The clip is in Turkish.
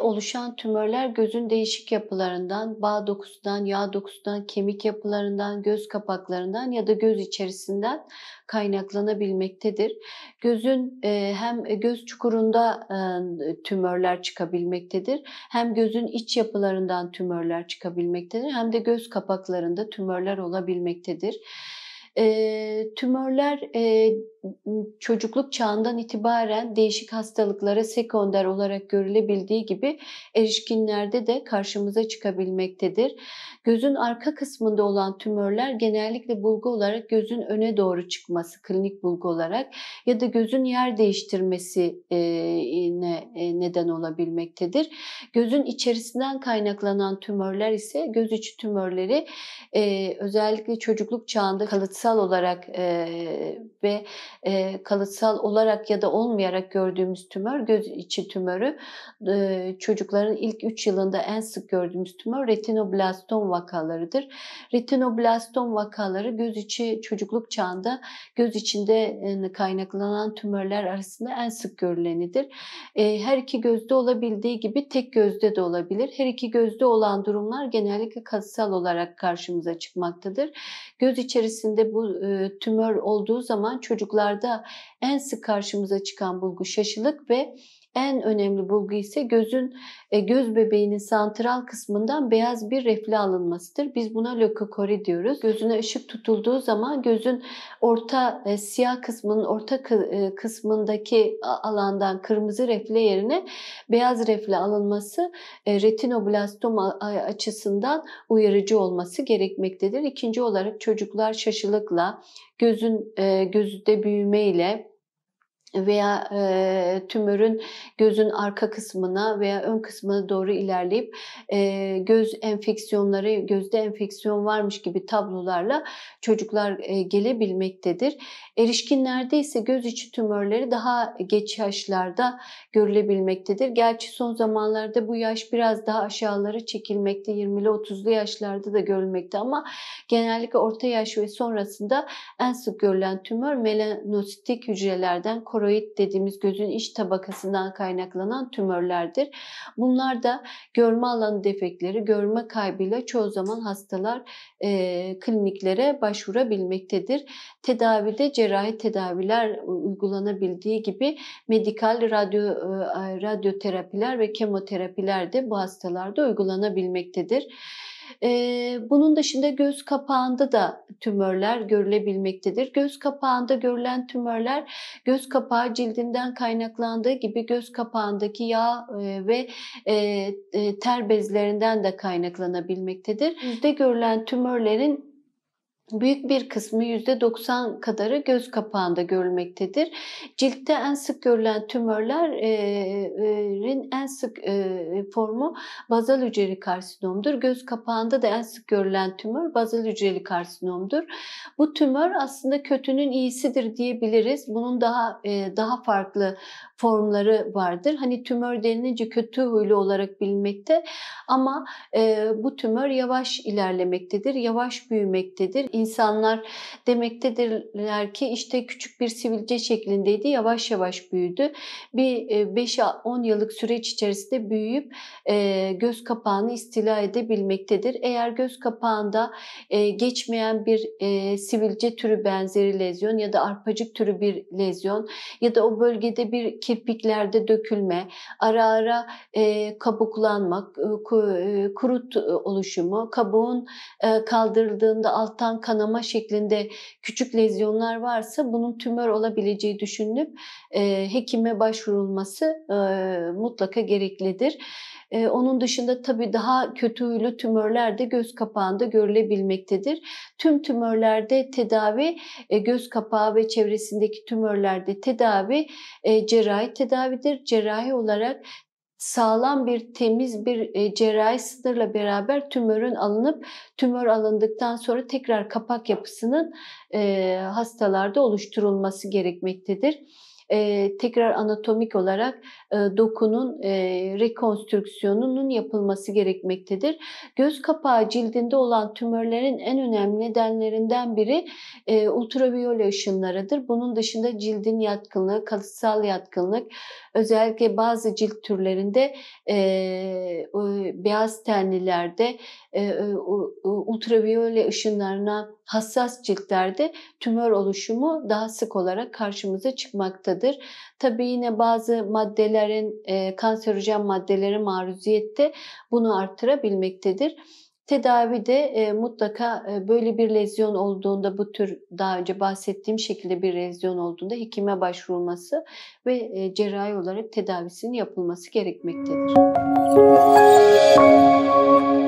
oluşan tümörler gözün değişik yapılarından, bağ dokusundan, yağ dokusundan, kemik yapılarından, göz kapaklarından ya da göz içerisinden kaynaklanabilmektedir. Gözün e, hem göz çukurunda e, tümörler çıkabilmektedir, hem gözün iç yapılarından tümörler çıkabilmektedir, hem de göz kapaklarında tümörler olabilmektedir. E, tümörler çocukluk çağından itibaren değişik hastalıklara sekonder olarak görülebildiği gibi erişkinlerde de karşımıza çıkabilmektedir. Gözün arka kısmında olan tümörler genellikle bulgu olarak gözün öne doğru çıkması klinik bulgu olarak ya da gözün yer değiştirmesi e, e, neden olabilmektedir. Gözün içerisinden kaynaklanan tümörler ise göz içi tümörleri e, özellikle çocukluk çağında kalıtsal olarak ve e, kalıtsal olarak ya da olmayarak gördüğümüz tümör göz içi tümörü e, çocukların ilk 3 yılında en sık gördüğümüz tümör retinoblastom vakalarıdır. Retinoblastom vakaları göz içi çocukluk çağında göz içinde e, kaynaklanan tümörler arasında en sık görülenidir. E, her iki gözde olabildiği gibi tek gözde de olabilir. Her iki gözde olan durumlar genellikle kalıtsal olarak karşımıza çıkmaktadır. Göz içerisinde bu e, tümör olduğu zaman çocuklar hastalarda en sık karşımıza çıkan bulgu şaşılık ve en önemli bulgu ise gözün e, göz bebeğinin santral kısmından beyaz bir refle alınmasıdır. Biz buna lökokori diyoruz. Gözüne ışık tutulduğu zaman gözün orta e, siyah kısmının orta e, kısmındaki alandan kırmızı refle yerine beyaz refle alınması retinoblastoma açısından uyarıcı olması gerekmektedir. İkinci olarak çocuklar şaşılıkla, gözün gözde ile veya e, tümörün gözün arka kısmına veya ön kısmına doğru ilerleyip e, göz enfeksiyonları, gözde enfeksiyon varmış gibi tablolarla çocuklar e, gelebilmektedir. Erişkinlerde ise göz içi tümörleri daha geç yaşlarda görülebilmektedir. Gerçi son zamanlarda bu yaş biraz daha aşağılara çekilmekte, 20'li 30'lu yaşlarda da görülmekte ama genellikle orta yaş ve sonrasında en sık görülen tümör melanositik hücrelerden koronasyon toroid dediğimiz gözün iç tabakasından kaynaklanan tümörlerdir. Bunlar da görme alanı defekleri, görme kaybıyla çoğu zaman hastalar e, kliniklere başvurabilmektedir. Tedavide cerrahi tedaviler uygulanabildiği gibi medikal radyo e, radyoterapiler ve kemoterapiler de bu hastalarda uygulanabilmektedir. Bunun dışında göz kapağında da tümörler görülebilmektedir. Göz kapağında görülen tümörler göz kapağı cildinden kaynaklandığı gibi göz kapağındaki yağ ve ter bezlerinden de kaynaklanabilmektedir. Yüzde görülen tümörlerin Büyük bir kısmı %90 kadarı göz kapağında görülmektedir. Ciltte en sık görülen tümörlerin en sık formu bazal hücreli karsinomdur. Göz kapağında da en sık görülen tümör bazal hücreli karsinomdur. Bu tümör aslında kötünün iyisidir diyebiliriz. Bunun daha daha farklı formları vardır. Hani tümör denilince kötü huylu olarak bilinmekte ama e, bu tümör yavaş ilerlemektedir, yavaş büyümektedir. İnsanlar demektedirler ki işte küçük bir sivilce şeklindeydi, yavaş yavaş büyüdü. Bir e, 5-10 yıllık süreç içerisinde büyüyüp e, göz kapağını istila edebilmektedir. Eğer göz kapağında e, geçmeyen bir e, sivilce türü benzeri lezyon ya da arpacık türü bir lezyon ya da o bölgede bir kirpiklerde dökülme, ara ara e, kabuklanma, e, e, kurut oluşumu, kabuğun e, kaldırıldığında alttan kanama şeklinde küçük lezyonlar varsa bunun tümör olabileceği düşünülüp e, hekime başvurulması e, mutlaka gereklidir. E, onun dışında tabii daha kötüylü tümörler de göz kapağında görülebilmektedir. Tüm tümörlerde tedavi e, göz kapağı ve çevresindeki tümörlerde tedavi e, cerrahi tedavidir. Cerrahi olarak sağlam bir temiz bir e, cerrahi sınırla beraber tümörün alınıp tümör alındıktan sonra tekrar kapak yapısının e, hastalarda oluşturulması gerekmektedir e, tekrar anatomik olarak e, dokunun e, rekonstrüksiyonunun yapılması gerekmektedir. Göz kapağı cildinde olan tümörlerin en önemli nedenlerinden biri e, ultraviyole ışınlarıdır. Bunun dışında cildin yatkınlığı, kalıtsal yatkınlık, özellikle bazı cilt türlerinde e, beyaz tenlilerde e, e ultraviyole ışınlarına hassas ciltlerde tümör oluşumu daha sık olarak karşımıza çıkmaktadır. Tabi yine bazı maddelerin, e, kanserojen maddeleri maruziyette bunu arttırabilmektedir. Tedavide e, mutlaka e, böyle bir lezyon olduğunda bu tür daha önce bahsettiğim şekilde bir lezyon olduğunda hekime başvurulması ve e, cerrahi olarak tedavisinin yapılması gerekmektedir. Müzik